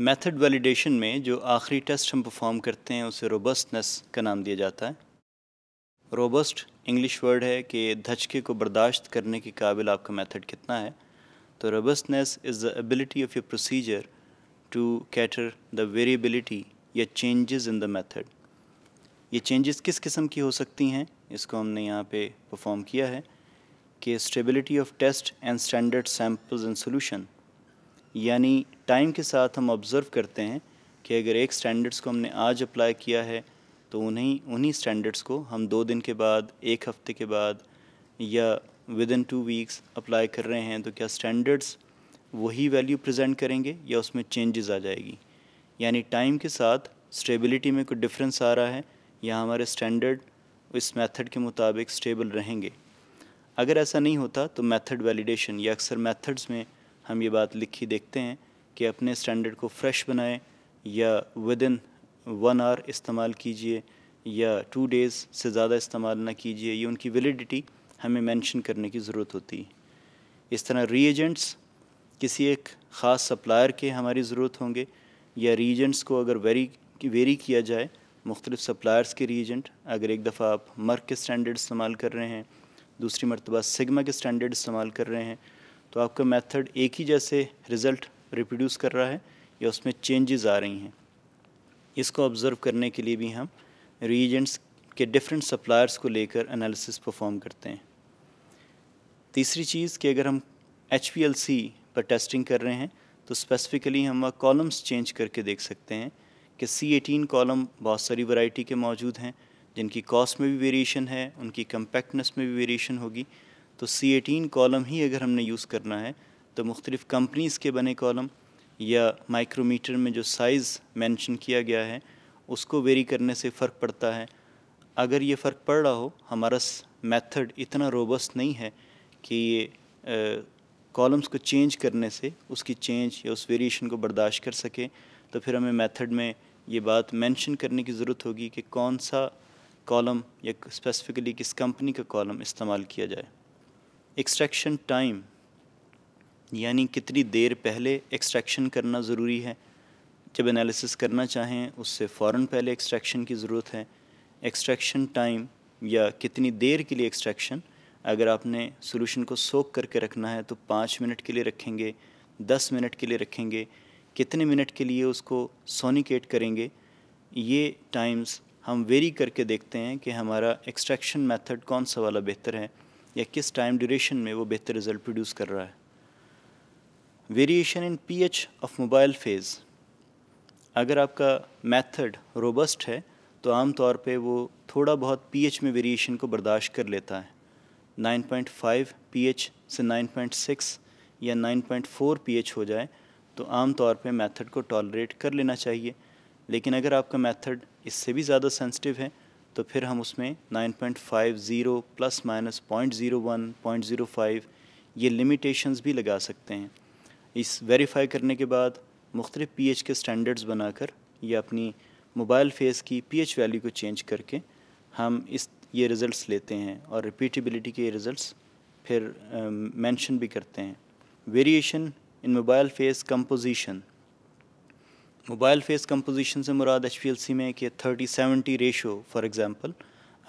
method validation में जो आखिरी टेस्ट हम परफॉर्म करते हैं उसे रोबस्टनेस का नाम दिया जाता है रोबस्ट इंग्लिश वर्ड है कि धचके को बर्दाश्त करने के काबिल आपका मेथड कितना है तो robustness is the ability of your procedure to cater the variability या चेंजेस इन द मेथड ये चेंजेस किस किस्म की हो सकती हैं इसको हमने यहाँ पे परफॉर्म किया है कि stability of test and standard samples and solution यानी टाइम के साथ हम ऑब्ज़र्व करते हैं कि अगर एक स्टैंडर्ड्स को हमने आज अप्लाई किया है तो उन्हीं उन्हीं स्टैंडर्ड्स को हम दो दिन के बाद एक हफ्ते के बाद या within two weeks apply कर रहे हैं तो क्या स्टैंडर्ड्स वही वैल्यू प्रेजेंट करेंगे या उसमें चेंजेस आ जाएगी यानी टाइम के साथ स्टेबिलिटी में कोई डिफरेंस आ रहा है या हमारे स्टैंडर्ड इस मेथड के मुताबिक स्टेबल रहेंगे अगर ऐसा नहीं होता तो मेथड वैलिडेशन या अक्सर मेथड्स में हम ये बात लिखी देखते हैं कि अपने स्टैंडर्ड को फ्रेश बनाएं या विद इन वन आवर इस्तेमाल कीजिए या टू डेज़ से ज़्यादा इस्तेमाल ना कीजिए ये उनकी वैलिडिटी हमें मेंशन करने की ज़रूरत होती है इस तरह रीएजेंट्स किसी एक ख़ास सप्लायर के हमारी ज़रूरत होंगे या रीएजेंट्स को अगर वेरी वेरी किया जाए मुख्तलिफ सप्लायर्स के रीजेंट अगर एक दफ़ा आप मर्क के स्टैंडर्ड इस्तेमाल कर रहे हैं दूसरी मरतबा सिग्मा के स्टैंडर्ड इस्तेमाल कर रहे हैं तो आपका मेथड एक ही जैसे रिज़ल्ट रिप्रोड्यूस कर रहा है या उसमें चेंजेस आ रही हैं इसको ऑब्ज़र्व करने के लिए भी हम रीजेंट्स के डिफरेंट सप्लायर्स को लेकर एनालिसिस परफॉर्म करते हैं तीसरी चीज़ कि अगर हम एच पर टेस्टिंग कर रहे हैं तो स्पेसिफ़िकली हम वह कॉलम्स चेंज करके देख सकते हैं कि सी एटीन कॉलम बहुत सारी वैरायटी के मौजूद हैं जिनकी कॉस्ट में भी वेरिएशन है उनकी कम्पैक्टनेस में भी वेरिएशन होगी तो सी एटीन कॉलम ही अगर हमने यूज़ करना है तो मुख्तलिफ़ कंपनीज़ के बने कॉलम या माइक्रोमीटर में जो साइज़ मेंशन किया गया है उसको वेरी करने से फ़र्क पड़ता है अगर ये फ़र्क पड़ रहा हो हमारा मेथड इतना रोबस्ट नहीं है कि ये कॉलम्स को चेंज करने से उसकी चेंज या उस वेरिएशन को बर्दाश्त कर सके तो फिर हमें मेथड में ये बात मेंशन करने की ज़रूरत होगी कि कौन सा कॉलम या स्पेसिफ़िकली किस कंपनी का कॉलम इस्तेमाल किया जाए एक्सट्रैक्शन टाइम यानी कितनी देर पहले एक्सट्रैक्शन करना ज़रूरी है जब एनालिसिस करना चाहें उससे फ़ौर पहले एक्सट्रैक्शन की ज़रूरत है एक्सट्रैक्शन टाइम या कितनी देर के लिए एक्सट्रैक्शन अगर आपने सोलूशन को सोख करके रखना है तो पाँच मिनट के लिए रखेंगे दस मिनट के लिए रखेंगे कितने मिनट के लिए उसको सोनिकेट करेंगे ये टाइम्स हम वेरी करके देखते हैं कि हमारा एक्सट्रैक्शन मेथड कौन सा वाला बेहतर है या किस टाइम ड्यूरेशन में वो बेहतर रिजल्ट प्रोड्यूस कर रहा है variation in pH of mobile phase अगर आपका मेथड रोबस्ट है तो आम तौर पे वो थोड़ा बहुत पीएच में वेरिएशन को बर्दाश्त कर लेता है 9.5 पीएच से 9.6 या 9.4 पीएच हो जाए तो आम तौर पे मेथड को टॉलरेट कर लेना चाहिए लेकिन अगर आपका मेथड इससे भी ज़्यादा सेंसिटिव है तो फिर हम उसमें 9.50 plus minus point zero one point zero five ये लिमिटेशंस भी लगा सकते हैं इस वेरीफाई करने के बाद मुख्तलिफ पी एच के स्टैंडर्ड्स बनाकर या अपनी मोबाइल फेस की पी एच वैल्यू को चेंज करके हम इस ये रिज़ल्ट लेते हैं और रिपीटेबिलिटी के रिज़ल्ट फिर मैंशन भी करते हैं variation in mobile phase composition mobile phase composition से मुराद एच में कि thirty seventy ratio for example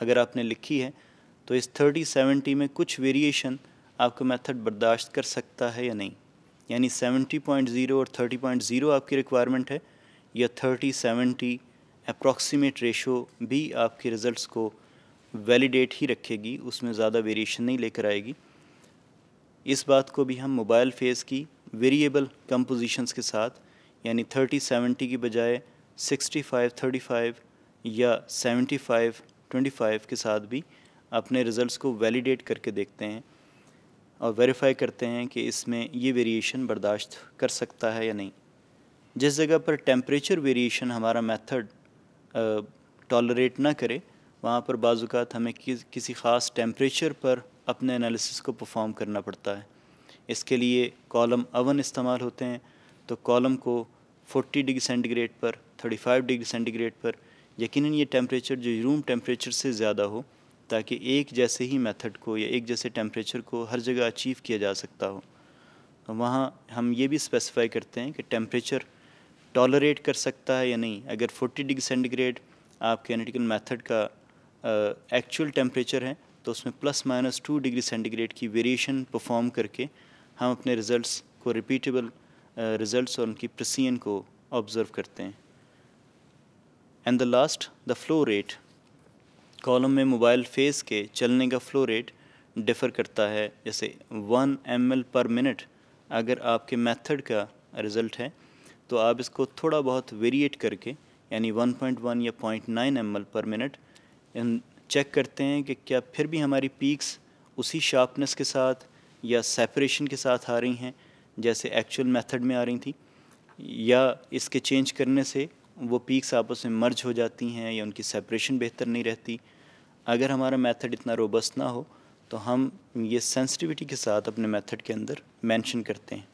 अगर आपने लिखी है तो इस थर्टी सेवेंटी में कुछ वेरिएशन आपका मेथड बर्दाश्त कर सकता है या नहीं यानी सेवेंटी पॉइंट ज़ीरो और थर्टी पॉइंट ज़ीरो आपकी रिक्वायरमेंट है या थर्टी सेवेंटी अप्रॉक्सीमेट रेशो भी आपके रिज़ल्ट को वैलिडेट ही रखेगी उसमें ज़्यादा वेरिएशन नहीं लेकर आएगी इस बात को भी हम मोबाइल फेस की वेरिएबल कंपोजिशंस के साथ यानी थर्टी सेवेंटी की बजाय सिक्सटी फाइव थर्टी फाइव या सेवेंटी फाइव ट्वेंटी फाइव के साथ भी अपने रिज़ल्ट को वैलिडेट करके देखते हैं और वेरीफाई करते हैं कि इसमें ये वेरिएशन बर्दाश्त कर सकता है या नहीं जिस जगह पर टेम्परेचर वेरिएशन हमारा मेथड टॉलरेट ना करे वहाँ पर बाज़ात हमें कि, किसी ख़ास टेम्परेचर पर अपने एनालिसिस को परफॉर्म करना पड़ता है इसके लिए कॉलम अवन इस्तेमाल होते हैं तो कॉलम को 40 डिग्री सेंटीग्रेड पर 35 डिग्री सेंटीग्रेड पर यकीनन ये टेम्परेचर जो रूम टेम्परेचर से ज़्यादा हो ताकि एक जैसे ही मेथड को या एक जैसे टेम्परेचर को हर जगह अचीव किया जा सकता हो तो वहाँ हम ये भी स्पेसिफाई करते हैं कि टेम्परेचर टॉलरेट कर सकता है या नहीं अगर 40 डिग्री सेंटीग्रेड आपके एनालिटिकल मेथड का एक्चुअल टेम्परेचर है तो उसमें plus minus two degree centigrade की वेरिएशन परफॉर्म करके हम अपने रिज़ल्ट्स को रिपीटेबल रिज़ल्ट और उनकी प्रसियन को ऑब्ज़र्व करते हैं and the last the flow rate column में मोबाइल फेस के चलने का फ्लो रेट डिफ़र करता है जैसे one M L per minute अगर आपके मेथड का रिज़ल्ट है तो आप इसको थोड़ा बहुत वेरिएट करके यानी 1.1 या 0.9 एम पर मिनट चेक करते हैं कि क्या फिर भी हमारी पीक्स उसी शार्पनेस के साथ या सेपरेशन के साथ आ रही हैं जैसे एक्चुअल मेथड में आ रही थी या इसके चेंज करने से वो पीक्स आपस में मर्ज हो जाती हैं या उनकी सेपरेशन बेहतर नहीं रहती अगर हमारा मेथड इतना रोबस्ट ना हो तो हम ये सेंसिटिविटी के साथ अपने मेथड के अंदर मेंशन करते हैं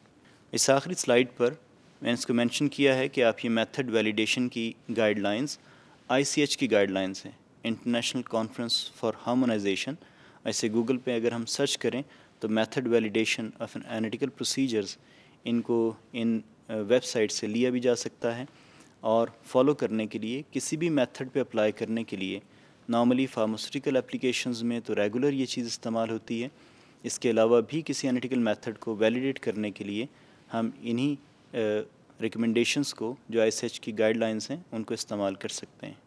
इस आखिरी स्लाइड पर मैंने इसको मेंशन किया है कि आप ये मेथड वैलिडेशन की गाइडलाइंस आईसीएच की गाइडलाइंस हैं इंटरनेशनल कॉन्फ्रेंस फॉर हार्मोनाइजेशन ऐसे गूगल पे अगर हम सर्च करें तो method validation of an analytical इनको इन वेबसाइट से लिया भी जा सकता है और फॉलो करने के लिए किसी भी मेथड पे अप्लाई करने के लिए नॉर्मली फार्मास्यूटिकल एप्लीकेशंस में तो रेगुलर ये चीज़ इस्तेमाल होती है इसके अलावा भी किसी एनालिटिकल मेथड को वैलिडेट करने के लिए हम इन्हीं रिकमेंडेशंस को जो आई की गाइडलाइंस हैं उनको इस्तेमाल कर सकते हैं